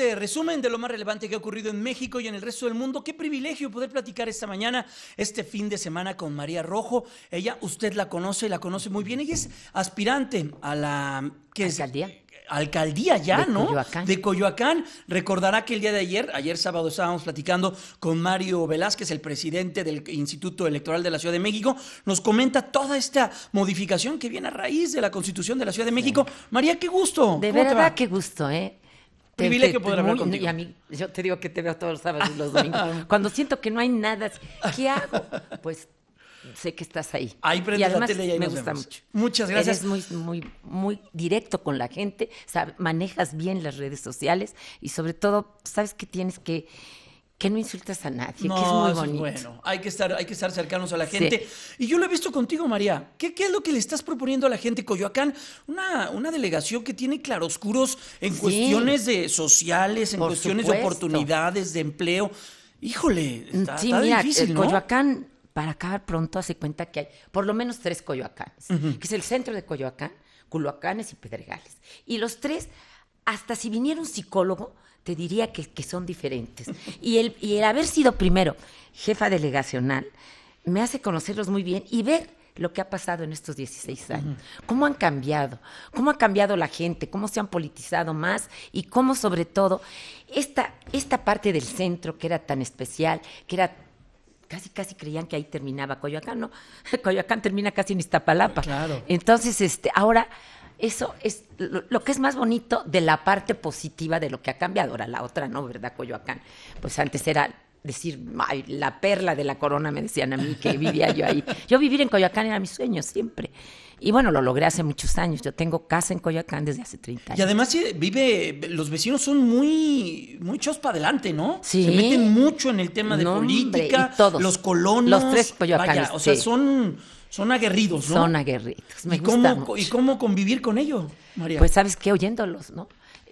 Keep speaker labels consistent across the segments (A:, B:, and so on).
A: Este resumen de lo más relevante que ha ocurrido en México y en el resto del mundo. Qué privilegio poder platicar esta mañana, este fin de semana con María Rojo. Ella, usted la conoce, la conoce muy bien. Ella es aspirante a la... ¿qué es? Alcaldía alcaldía ya, de ¿no? Coyoacán. De Coyoacán. Recordará que el día de ayer, ayer sábado estábamos platicando con Mario Velázquez, el presidente del Instituto Electoral de la Ciudad de México, nos comenta toda esta modificación que viene a raíz de la Constitución de la Ciudad de México. María, qué gusto. De verdad,
B: qué gusto, ¿eh?
A: privilegio poder hablar contigo. Y
B: a mí, yo te digo que te veo todos los sábados y los domingos. Cuando siento que no hay nada, ¿qué hago? Pues sé que estás ahí. Ahí y además, la tele y me gusta mucho. Muchas gracias. Eres muy, muy, muy directo con la gente, manejas bien las redes sociales y sobre todo, sabes que tienes que que no insultas a nadie, que es muy bonito. Bueno,
A: hay que estar, hay que estar cercanos a la gente. Y yo lo he visto contigo, María. ¿Qué, es lo que le estás proponiendo a la gente? Coyoacán, una, una delegación que tiene claroscuros en cuestiones de sociales, en cuestiones de oportunidades, de empleo. Híjole, mm, está, sí, mira, difícil,
B: Coyoacán, para acabar pronto, hace cuenta que hay por lo menos tres Coyoacanes, que es el centro de Coyoacán, Culoacanes y Pedregales. Y los tres, hasta si viniera un psicólogo, te diría que, que son diferentes. Y el, el haber sido primero jefa delegacional me hace conocerlos muy bien y ver lo que ha pasado en estos 16 años, cómo han cambiado, cómo ha cambiado la gente, cómo se han politizado más y cómo sobre todo esta, esta parte del centro que era tan especial, que era casi casi creían que ahí terminaba Coyoacán, no, Coyoacán termina casi en Iztapalapa. Claro. Entonces, este, ahora eso es lo, que es más bonito de la parte positiva de lo que ha cambiado. Ahora la otra no, ¿verdad, Coyoacán? Pues antes era decir, la perla de la corona, me decían a mí que vivía yo ahí. Yo vivir en Coyoacán era mi sueño siempre. Y bueno, lo logré hace muchos años. Yo tengo casa en Coyoacán desde hace 30 años. Y
A: además vive, los vecinos son muy, muchos para adelante, ¿no? Sí. Se meten mucho en el tema de política, todos, los colonos. Los tres Coyoacanes. o sea, son son aguerridos, ¿no? Son aguerridos, me ¿Y cómo, ¿Y cómo convivir con ellos,
B: María? Pues sabes qué, oyéndolos, ¿no?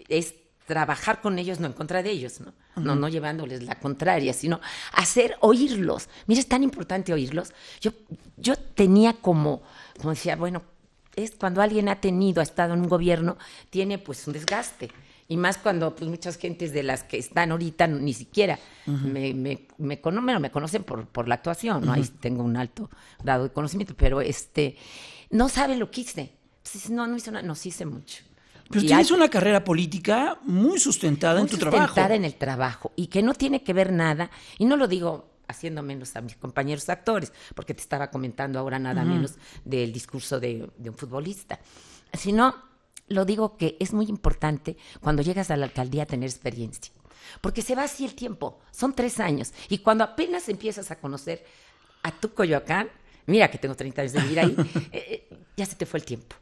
B: Es trabajar con ellos, no en contra de ellos, ¿no? No, no llevándoles la contraria, sino hacer oírlos. Mira, es tan importante oírlos. Yo, yo tenía como, como decía, bueno, es cuando alguien ha tenido, ha estado en un gobierno, tiene pues un desgaste y más cuando pues muchas gentes de las que están ahorita ni siquiera me, conocen por, por la actuación, ¿no? Ahí tengo un alto grado de conocimiento, pero este, no saben lo que hice. no, no hice nada, sí hice mucho.
A: Pero tienes una carrera política muy sustentada en tu trabajo. Sustentada en
B: el trabajo y que no tiene que ver nada, y no lo digo haciendo menos a mis compañeros actores, porque te estaba comentando ahora nada menos del discurso de, de un futbolista, sino lo digo que es muy importante cuando llegas a la alcaldía tener experiencia, porque se va así el tiempo, son tres años, y cuando apenas empiezas a conocer a tu Coyoacán, mira que tengo 30 años de vivir ahí, eh, eh, ya se te fue el tiempo.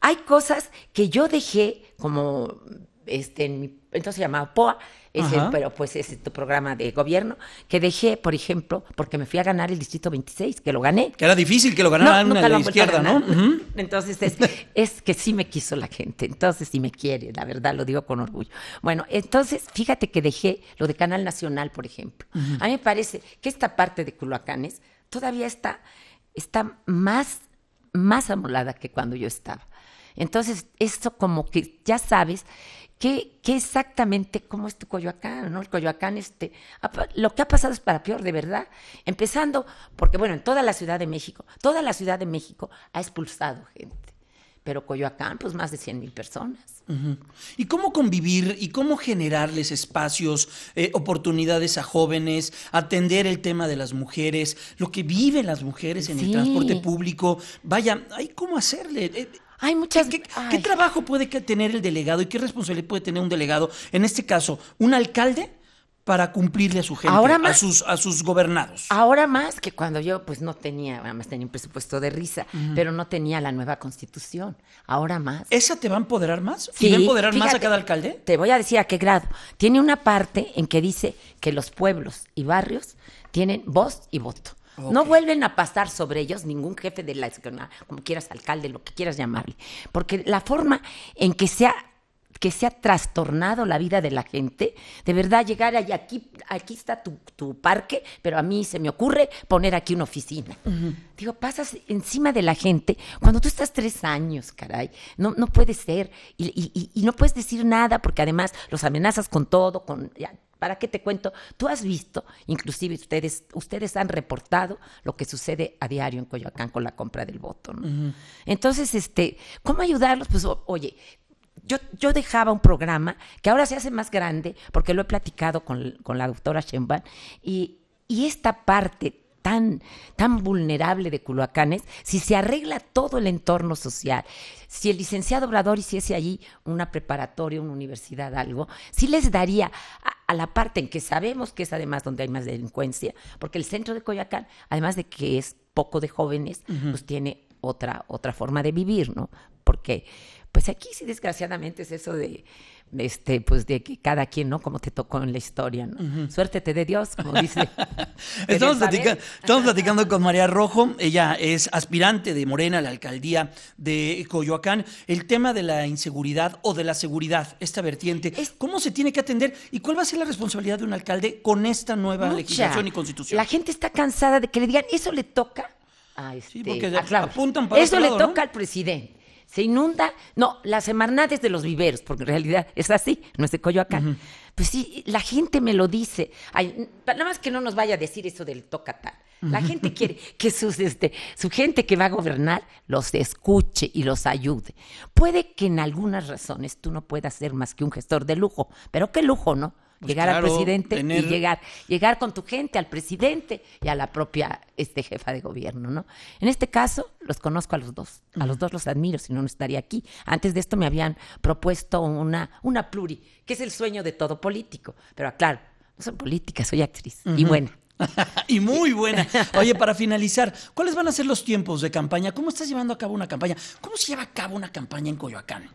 B: Hay cosas que yo dejé como este, en mi, entonces se llamaba POA, es el, pero pues es tu este programa de gobierno, que dejé, por ejemplo, porque me fui a ganar el Distrito 26, que lo gané.
A: Que era difícil que lo ganara una de la izquierda, ¿no?
B: Entonces es, que sí me quiso la gente, entonces sí me quiere, la verdad, lo digo con orgullo. Bueno, entonces fíjate que dejé lo de Canal Nacional, por ejemplo. A mí me parece que esta parte de Culiacanes todavía está, está más, más amolada que cuando yo estaba. Entonces, esto como que ya sabes qué, qué exactamente, cómo es tu Coyoacán, ¿no? El Coyoacán, este, lo que ha pasado es para peor, de verdad. Empezando, porque bueno, en toda la Ciudad de México, toda la Ciudad de México ha expulsado gente pero Coyoacán, pues más de 100 mil personas.
A: ¿Y cómo convivir y cómo generarles espacios, eh, oportunidades a jóvenes, atender el tema de las mujeres, lo que viven las mujeres en el transporte público? Vaya, hay cómo hacerle. Eh, hay muchas. ¿Qué, trabajo puede tener el delegado y qué responsabilidad puede tener un delegado? En este caso, un alcalde para cumplirle a su gente, a, sus, gobernados.
B: Ahora más que cuando yo, pues no tenía, además tenía un presupuesto de risa, pero no tenía la nueva constitución. Ahora más. ¿Esa te va a empoderar más? Sí, ¿Te va a empoderar más a cada alcalde? Te voy a decir a qué grado. Tiene una parte en que dice que los pueblos y barrios tienen voz y voto. No vuelven a pasar sobre ellos ningún jefe de la como quieras, alcalde, lo que quieras llamarle. Porque la forma en que se ha, que se trastornado la vida de la gente, de verdad llegar allá, aquí, aquí está tu, parque, pero a mí se me ocurre poner aquí una oficina. Digo, pasas encima de la gente cuando tú estás tres años, caray. No, no puede ser. Y, y, y, no puedes decir nada porque además los amenazas con todo, con ¿Para qué te cuento? Tú has visto, inclusive ustedes, ustedes han reportado lo que sucede a diario en Coyoacán con la compra del voto. ¿no? Entonces, este, ¿cómo ayudarlos? Pues, oye, yo, yo, dejaba un programa que ahora se hace más grande, porque lo he platicado con, la doctora Sheinbaum, y, y esta parte Tan, tan, vulnerable de Culiacanes, si se arregla todo el entorno social, si el licenciado Obrador hiciese allí una preparatoria, una universidad, algo, si les daría a la parte en que sabemos que es además donde hay más delincuencia, porque el centro de Coyacán, además de que es poco de jóvenes, pues tiene otra, otra forma de vivir, ¿no? Porque pues aquí sí, desgraciadamente, es eso de, este, pues de que cada quien, ¿no? Como te tocó en la historia, ¿no?
A: de Dios, como dice. estamos, platicando con María Rojo, ella es aspirante de Morena a la alcaldía de Coyoacán. El tema de la inseguridad o de la seguridad, esta vertiente, ¿cómo se tiene que atender y cuál va a ser la responsabilidad de un alcalde con esta nueva legislación y constitución? La gente está cansada de que le digan, eso le toca.
B: A este, sí, porque apuntan Eso le toca
A: al presidente
B: se inunda. No, la Semarnat es de los viveros, porque en realidad es así, no es de Coyoacán. Pues sí, la gente me lo dice. nada más que no nos vaya a decir eso del tal. La gente quiere que sus, este, su gente que va a gobernar los escuche y los ayude. Puede que en algunas razones tú no puedas ser más que un gestor de lujo, pero qué lujo, ¿no? Pues llegar al presidente y llegar, llegar con tu gente, al presidente y a la propia este, jefa de gobierno, ¿no? En este caso, los conozco a los dos, a los dos los admiro, si no, no estaría aquí. Antes de esto me habían propuesto una, una pluri, que es el sueño de todo
A: político, pero claro, no soy política, soy actriz y buena. y muy buena. Oye, para finalizar, ¿cuáles van a ser los tiempos de campaña? ¿Cómo estás llevando a cabo una campaña? ¿Cómo se lleva a cabo una campaña en Coyoacán?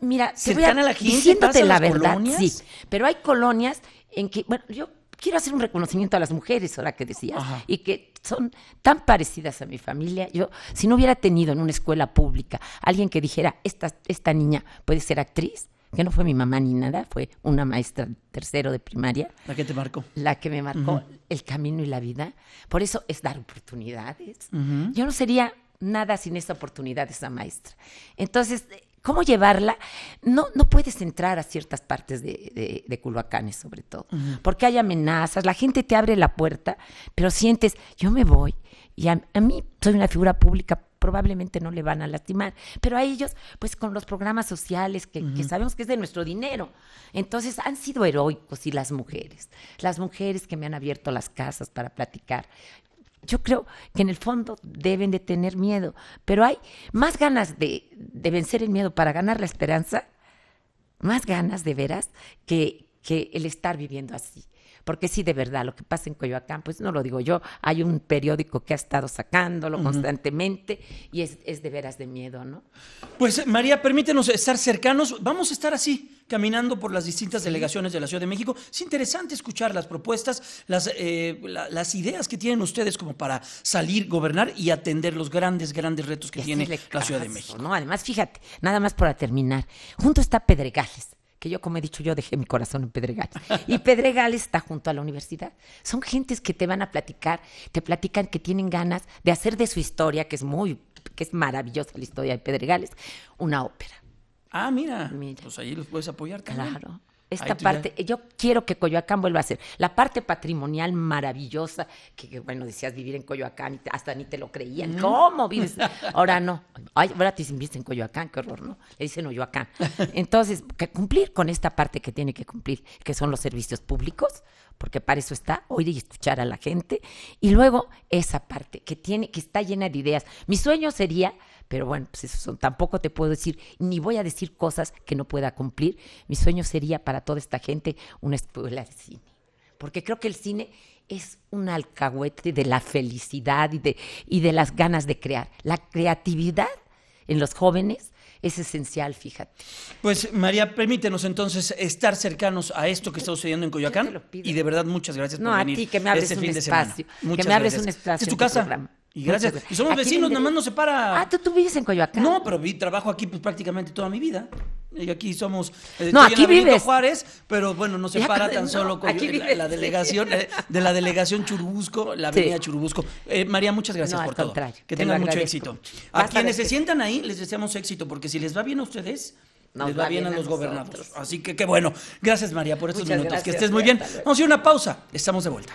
B: Mira, te voy a, la gente, verdad, sí. Pero hay colonias en que, bueno, yo quiero hacer un reconocimiento a las mujeres, ahora que decías, y que son tan parecidas a mi familia. Yo, si no hubiera tenido en una escuela pública alguien que dijera, esta, esta niña puede ser actriz, que no fue mi mamá ni nada, fue una maestra tercero de primaria. La que te marcó. La que me marcó el camino y la vida. Por eso es dar oportunidades. Yo no sería nada sin esa oportunidad esa maestra. Entonces, cómo llevarla, no, no puedes entrar a ciertas partes de, de, Culhuacanes, sobre todo, porque hay amenazas, la gente te abre la puerta, pero sientes, yo me voy, y a, mí soy una figura pública, probablemente no le van a lastimar, pero a ellos, pues con los programas sociales que sabemos que es de nuestro dinero, entonces han sido heroicos y las mujeres, las mujeres que me han abierto las casas para platicar yo creo que en el fondo deben de tener miedo, pero hay más ganas de, de vencer el miedo para ganar la esperanza, más ganas de veras que, el estar viviendo así. Porque sí, de verdad, lo que pasa en Coyoacán, pues no lo digo yo, hay un periódico que ha estado sacándolo constantemente y es, es de veras de miedo, ¿no?
A: Pues María, permítenos estar cercanos, vamos a estar así, caminando por las distintas delegaciones de la Ciudad de México. Es interesante escuchar las propuestas, eh, las, ideas que tienen ustedes como para salir, gobernar y atender los grandes, grandes retos que tiene la Ciudad de México. además, fíjate, nada más para
B: terminar, junto está Pedregales que yo, como he dicho, yo dejé mi corazón en Pedregales. Y Pedregales está junto a la universidad. Son gentes que te van a platicar, te platican que tienen ganas de hacer de su historia, que es muy, que es maravillosa la historia de Pedregales, una ópera.
A: Ah, mira. Pues ahí los puedes apoyar también. Claro. Esta parte,
B: yo quiero que Coyoacán vuelva a ser la parte patrimonial maravillosa, que, bueno, decías vivir en Coyoacán, y hasta ni te lo creían. Mm. ¿Cómo vives? Ahora no. Ay, ahora te viste en Coyoacán, qué horror, ¿no? Le dicen Coyoacán. Entonces, cumplir con esta parte que tiene que cumplir, que son los servicios públicos porque para eso está oír y escuchar a la gente. Y luego esa parte que tiene, que está llena de ideas. Mi sueño sería, pero bueno, pues eso tampoco te puedo decir, ni voy a decir cosas que no pueda cumplir. Mi sueño sería para toda esta gente una escuela de cine. Porque creo que el cine es un alcahuete de la felicidad y de, y de las ganas de crear. La creatividad en los jóvenes es esencial, fíjate.
A: Pues María, permítenos entonces estar cercanos a esto que está sucediendo en Coyoacán. Y de verdad, muchas gracias por venir. No, a ti, que me abres este un espacio. que me abres un espacio. Es tu casa. Y gracias. Y somos vecinos, nada más nos separa. Ah, ¿tú, vives en Coyoacán. No, pero vi, trabajo aquí pues, prácticamente toda mi vida. Y aquí somos. Eh, no, aquí vives. Juárez, pero bueno, no separa tan solo con eh, la, delegación eh, de la delegación Churubusco, la avenida Churubusco. María, muchas gracias por todo. Que tengan mucho éxito. A quienes se sientan ahí, les deseamos éxito, porque si les va bien a ustedes. les va, bien, a los gobernadores. Así que qué bueno. Gracias, María, por estos minutos. que estés muy bien. Vamos a ir a una pausa. Estamos de vuelta.